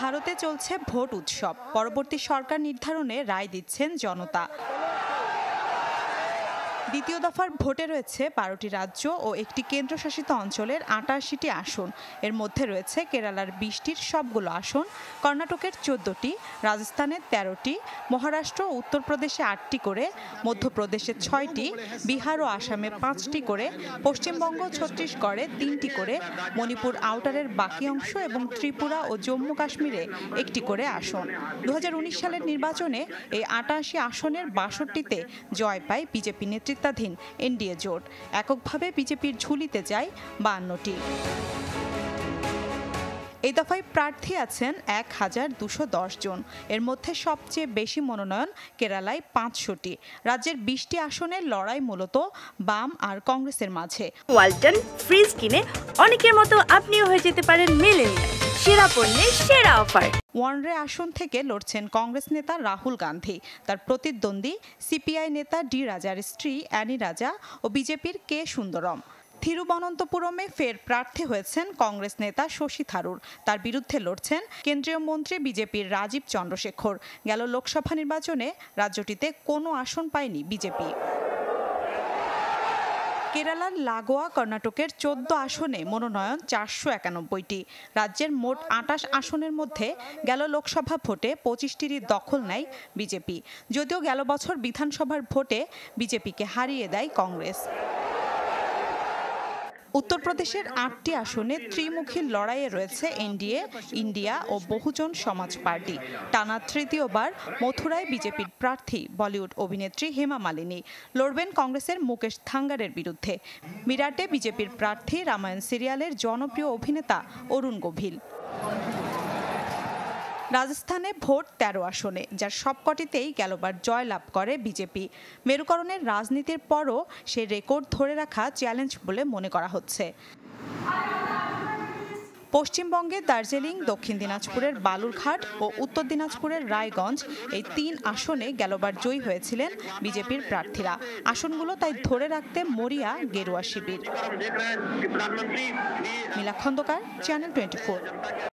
ভারতে চলছে ভোট উৎসব পরবর্তী সরকার নির্ধারণে রায় দিচ্ছেন জনতা দ্বিতীয় দফার ভোটে রয়েছে বারোটি রাজ্য ও একটি কেন্দ্রশাসিত অঞ্চলের আটাশিটি আসন এর মধ্যে রয়েছে কেরালার বিশটির সবগুলো আসন কর্ণাটকের চোদ্দটি রাজস্থানের তেরোটি মহারাষ্ট্র ও উত্তরপ্রদেশে আটটি করে মধ্যপ্রদেশে ছয়টি বিহার ও আসামে পাঁচটি করে পশ্চিমবঙ্গ ছত্তিশগড়ে তিনটি করে মণিপুর আউটারের বাকি অংশ এবং ত্রিপুরা ও জম্মু কাশ্মীরে একটি করে আসন দু সালের নির্বাচনে এই আটাশি আসনের বাষট্টিতে জয় পায় বিজেপি নেতৃত্ব নেতৃত্বাধীন এনডিএ জোট এককভাবে বিজেপির ঝুলিতে যায় বায়ান্নটি এই দফায় প্রার্থী আছেন এক হাজার জন এর মধ্যে সবচেয়ে বেশি মনোনয়ন কেরালায় পাঁচশোটি রাজ্যের বিশটি আসনের লড়াই মূলত বাম আর কংগ্রেসের মাঝে ওয়ালটন ফ্রিজ কিনে অনেকের মতো আপনিও হয়ে যেতে পারেন মেলেন সেরা পণ্যের সেরা অফার ওয়ানরে আসন থেকে লড়ছেন কংগ্রেস নেতা রাহুল গান্ধী তার প্রতিদ্বন্দ্বী সিপিআই নেতা ডি রাজার স্ত্রী অ্যানি রাজা ও বিজেপির কে সুন্দরম থিরুবনন্তপুরমে ফের প্রার্থী হয়েছেন কংগ্রেস নেতা শশী থারুর তার বিরুদ্ধে লড়ছেন কেন্দ্রীয় মন্ত্রী বিজেপির রাজীব চন্দ্রশেখর গেল লোকসভা নির্বাচনে রাজ্যটিতে কোনো আসন পায়নি বিজেপি কেরালার লাগোয়া কর্ণাটকের চোদ্দ আসনে মনোনয়ন চারশো একানব্বইটি রাজ্যের মোট আটাশ আসনের মধ্যে গেল লোকসভা ভোটে পঁচিশটিরই দখল নেয় বিজেপি যদিও গেল বছর বিধানসভার ভোটে বিজেপিকে হারিয়ে দেয় কংগ্রেস উত্তরপ্রদেশের আটটি আসনে ত্রিমুখী লড়াইয়ে রয়েছে এনডিএ ইন্ডিয়া ও বহুজন সমাজ পার্টি টানা তৃতীয়বার মথুরায় বিজেপির প্রার্থী বলিউড অভিনেত্রী হেমা মালিনী লড়বেন কংগ্রেসের মুকেশ থাঙ্গারের বিরুদ্ধে মিরাটে বিজেপির প্রার্থী রামায়ণ সিরিয়ালের জনপ্রিয় অভিনেতা অরুণ গভীর রাজস্থানে ভোট তেরো আসনে যার সবকটিতেই গেলবার লাভ করে বিজেপি মেরুকরণের রাজনীতির পরও সে রেকর্ড ধরে রাখা চ্যালেঞ্জ বলে মনে করা হচ্ছে পশ্চিমবঙ্গে দার্জিলিং দক্ষিণ দিনাজপুরের বালুরঘাট ও উত্তর দিনাজপুরের রায়গঞ্জ এই তিন আসনে গেলবার জয়ী হয়েছিলেন বিজেপির প্রার্থীরা আসনগুলো তাই ধরে রাখতে মরিয়া গেরুয়া শিবির খন্দকার চ্যানেল টোয়েন্টি